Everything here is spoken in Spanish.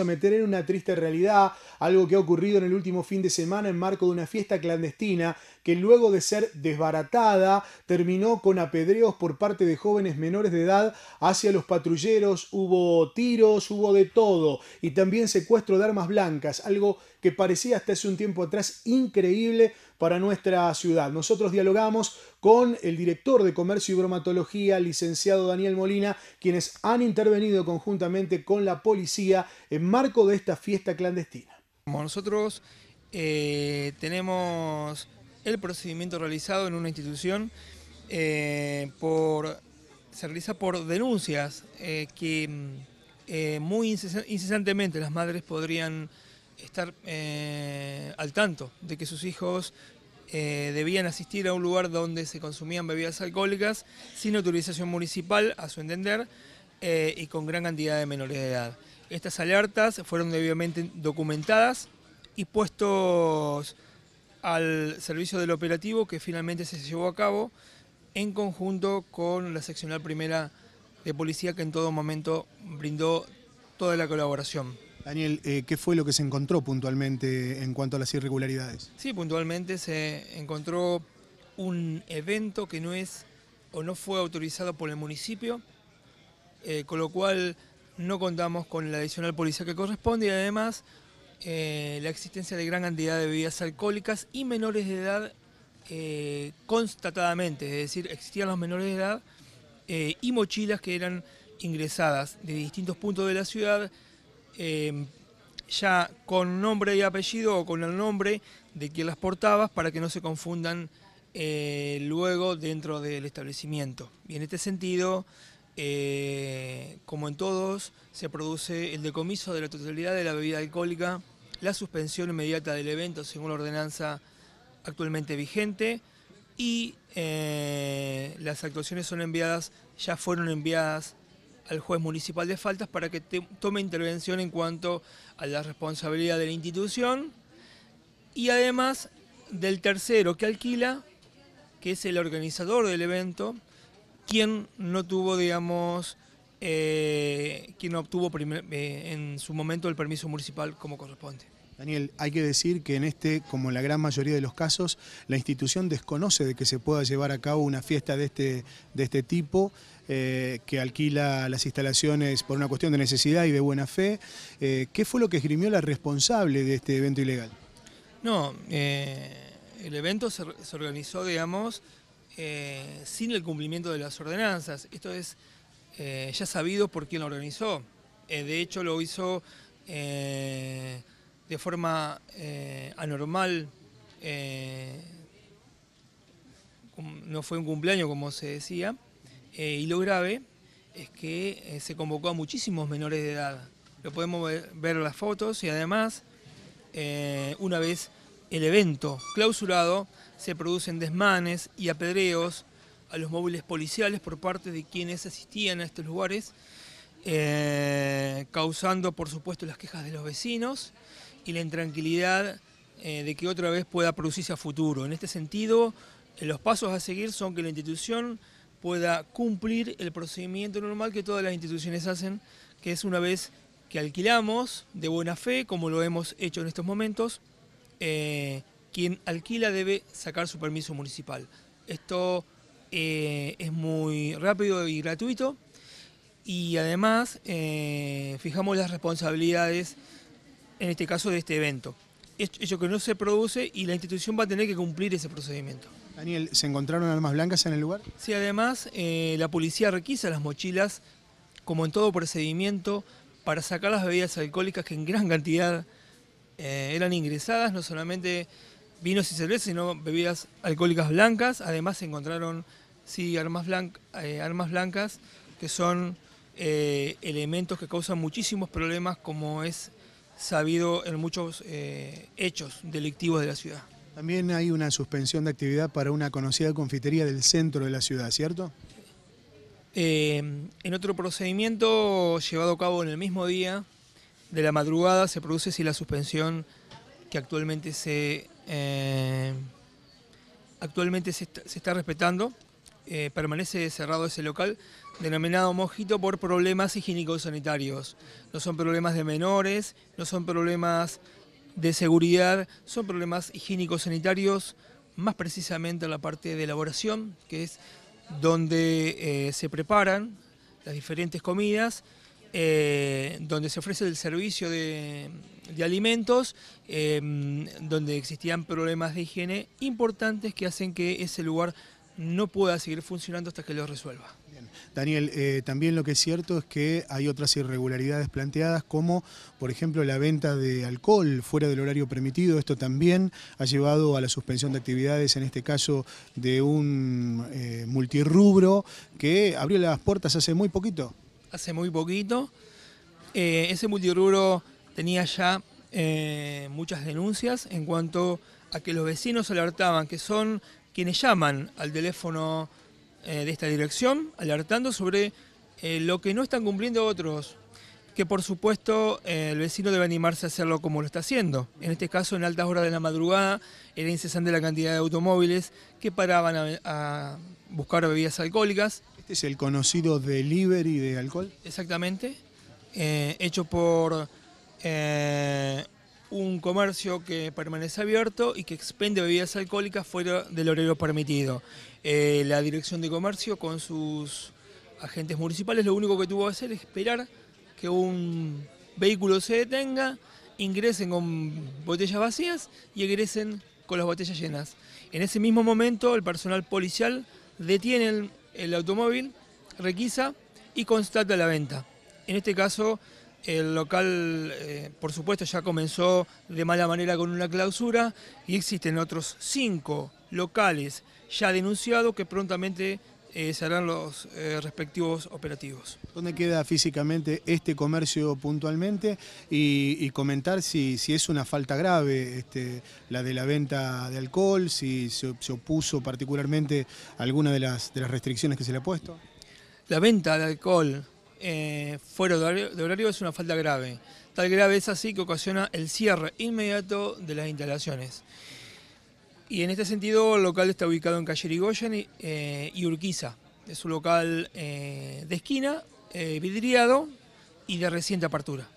a meter en una triste realidad, algo que ha ocurrido en el último fin de semana en marco de una fiesta clandestina que luego de ser desbaratada terminó con apedreos por parte de jóvenes menores de edad hacia los patrulleros, hubo tiros, hubo de todo y también secuestro de armas blancas, algo que parecía hasta hace un tiempo atrás increíble para nuestra ciudad. Nosotros dialogamos con el director de Comercio y Bromatología, licenciado Daniel Molina, quienes han intervenido conjuntamente con la policía en marco de esta fiesta clandestina. Como nosotros eh, tenemos el procedimiento realizado en una institución eh, por, se realiza por denuncias eh, que mm, muy incesantemente las madres podrían estar al tanto de que sus hijos debían asistir a un lugar donde se consumían bebidas alcohólicas sin autorización municipal, a su entender, y con gran cantidad de menores de edad. Estas alertas fueron debidamente documentadas y puestos al servicio del operativo que finalmente se llevó a cabo en conjunto con la seccional primera de policía que en todo momento brindó toda la colaboración. Daniel, eh, ¿qué fue lo que se encontró puntualmente en cuanto a las irregularidades? Sí, puntualmente se encontró un evento que no es o no fue autorizado por el municipio, eh, con lo cual no contamos con la adicional policía que corresponde y además eh, la existencia de gran cantidad de bebidas alcohólicas y menores de edad eh, constatadamente, es decir, existían los menores de edad eh, y mochilas que eran ingresadas de distintos puntos de la ciudad, em, ya con nombre y apellido o con el nombre de quien las portaba para que no se confundan luego dentro del establecimiento. Y en este sentido, eh, como en todos, se produce el decomiso de la totalidad de la bebida alcohólica, la suspensión inmediata del evento según la ordenanza actualmente vigente y eh, las actuaciones son enviadas, ya fueron enviadas al juez municipal de faltas para que tome intervención en cuanto a la responsabilidad de la institución y además del tercero que alquila, que es el organizador del evento, ¿Quién no tuvo, digamos, eh, quien no obtuvo eh, en su momento el permiso municipal como corresponde. Daniel, hay que decir que en este, como en la gran mayoría de los casos, la institución desconoce de que se pueda llevar a cabo una fiesta de este, de este tipo, eh, que alquila las instalaciones por una cuestión de necesidad y de buena fe. ¿Qué fue lo que esgrimió la responsable de este evento ilegal? No, el evento se organizó, digamos, eh, sin el cumplimiento de las ordenanzas. Esto es eh, ya sabido por quién lo organizó. Eh, de hecho, lo hizo de forma anormal. no fue un cumpleaños, como se decía. y lo grave es que se convocó a muchísimos menores de edad. Lo podemos ver, en las fotos y además, una vez el evento clausurado, se producen desmanes y apedreos a los móviles policiales por parte de quienes asistían a estos lugares, eh, causando por supuesto las quejas de los vecinos y la intranquilidad eh, de que otra vez pueda producirse a futuro. En este sentido, eh, los pasos a seguir son que la institución pueda cumplir el procedimiento normal que todas las instituciones hacen, que es una vez que alquilamos de buena fe, como lo hemos hecho en estos momentos, eh, quien alquila debe sacar su permiso municipal. Esto eh, es muy rápido y gratuito y además eh, fijamos las responsabilidades, en este caso, de este evento. Es lo que no se produce y la institución va a tener que cumplir ese procedimiento. Daniel, ¿se encontraron armas blancas en el lugar? Sí, además la policía requisa las mochilas, como en todo procedimiento, para sacar las bebidas alcohólicas que en gran cantidad eh, eran ingresadas no solamente vinos y cervezas, sino bebidas alcohólicas blancas. Además se encontraron sí, armas, eh, armas blancas que son eh, elementos que causan muchísimos problemas como es sabido en muchos hechos delictivos de la ciudad. También hay una suspensión de actividad para una conocida confitería del centro de la ciudad, ¿cierto? en otro procedimiento llevado a cabo en el mismo día, de la madrugada se produce si la suspensión que actualmente se, eh, actualmente se, está, respetando. Eh, permanece cerrado ese local denominado Mojito por problemas higiénicos sanitarios No son problemas de menores, no son problemas de seguridad, son problemas higiénicos sanitarios más precisamente la parte de elaboración, que es donde eh, se preparan las diferentes comidas, eh, donde se ofrece el servicio de, alimentos, em, donde existían problemas de higiene importantes que hacen que ese lugar no pueda seguir funcionando hasta que lo resuelva. Daniel, eh, también lo que es cierto es que hay otras irregularidades planteadas como, por ejemplo, la venta de alcohol fuera del horario permitido. Esto también ha llevado a la suspensión de actividades, en este caso de un eh, multirrubro que abrió las puertas hace muy poquito hace muy poquito. Eh, ese multirubro tenía ya eh, muchas denuncias en cuanto a que los vecinos alertaban, que son quienes llaman al teléfono eh, de esta dirección, alertando sobre lo que no están cumpliendo otros, que por supuesto el vecino debe animarse a hacerlo como lo está haciendo. En este caso, en altas horas de la madrugada, era incesante la cantidad de automóviles que paraban a buscar bebidas alcohólicas es el conocido delivery de alcohol. Exactamente, eh, hecho por eh, un comercio que permanece abierto y que expende bebidas alcohólicas fuera del horario permitido. Eh, la dirección de comercio con sus agentes municipales lo único que tuvo que hacer es esperar que un vehículo se detenga, ingresen con botellas vacías y egresen con las botellas llenas. En ese mismo momento el personal policial detiene el el automóvil, requisa y constata la venta. En este caso, el local, eh, por supuesto, ya comenzó de mala manera con una clausura y existen otros cinco locales ya denunciados que prontamente eh, se los eh, respectivos operativos. ¿Dónde queda físicamente este comercio puntualmente? Y, comentar si, es una falta grave este, la de la venta de alcohol, si se, opuso particularmente alguna de las, de las restricciones que se le ha puesto. La venta de alcohol eh, fuera de horario es una falta grave. Tal grave es así que ocasiona el cierre inmediato de las instalaciones. Y en este sentido, el local está ubicado en Calle Rigoyen eh, y Urquiza. Es un local eh, de esquina, eh, vidriado y de reciente apertura.